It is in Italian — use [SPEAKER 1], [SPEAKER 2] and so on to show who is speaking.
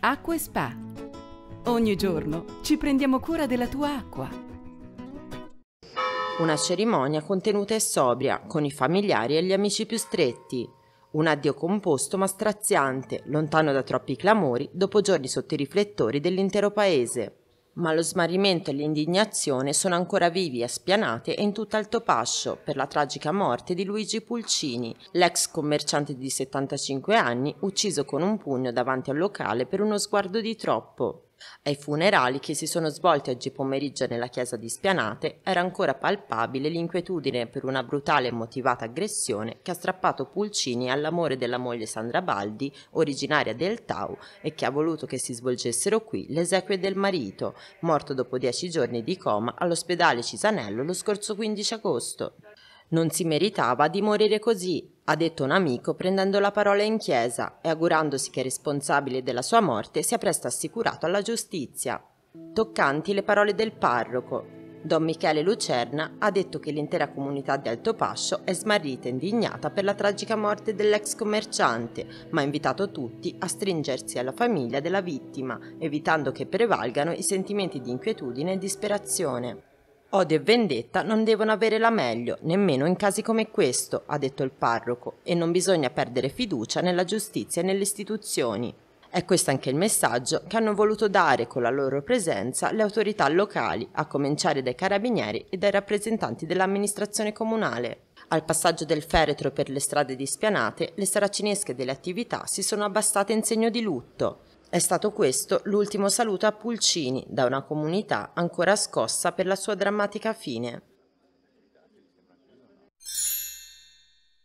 [SPEAKER 1] Acqua e Spa. Ogni giorno ci prendiamo cura della tua acqua. Una cerimonia contenuta e sobria, con i familiari e gli amici più stretti. Un addio composto ma straziante, lontano da troppi clamori, dopo giorni sotto i riflettori dell'intero paese ma lo smarrimento e l'indignazione sono ancora vivi a Spianate e in tutto pascio per la tragica morte di Luigi Pulcini, l'ex commerciante di 75 anni ucciso con un pugno davanti al locale per uno sguardo di troppo. Ai funerali che si sono svolti oggi pomeriggio nella chiesa di Spianate era ancora palpabile l'inquietudine per una brutale e motivata aggressione che ha strappato Pulcini all'amore della moglie Sandra Baldi, originaria del Tau, e che ha voluto che si svolgessero qui le esequie del marito, morto dopo dieci giorni di coma all'ospedale Cisanello lo scorso 15 agosto. Non si meritava di morire così, ha detto un amico prendendo la parola in chiesa e augurandosi che il responsabile della sua morte sia presto assicurato alla giustizia. Toccanti le parole del parroco, Don Michele Lucerna ha detto che l'intera comunità di Altopascio è smarrita e indignata per la tragica morte dell'ex commerciante, ma ha invitato tutti a stringersi alla famiglia della vittima, evitando che prevalgano i sentimenti di inquietudine e disperazione. Odio e vendetta non devono avere la meglio, nemmeno in casi come questo, ha detto il parroco, e non bisogna perdere fiducia nella giustizia e nelle istituzioni. È questo anche il messaggio che hanno voluto dare con la loro presenza le autorità locali, a cominciare dai carabinieri e dai rappresentanti dell'amministrazione comunale. Al passaggio del feretro per le strade dispianate, le saracinesche delle attività si sono abbassate in segno di lutto. È stato questo l'ultimo saluto a Pulcini da una comunità ancora scossa per la sua drammatica fine.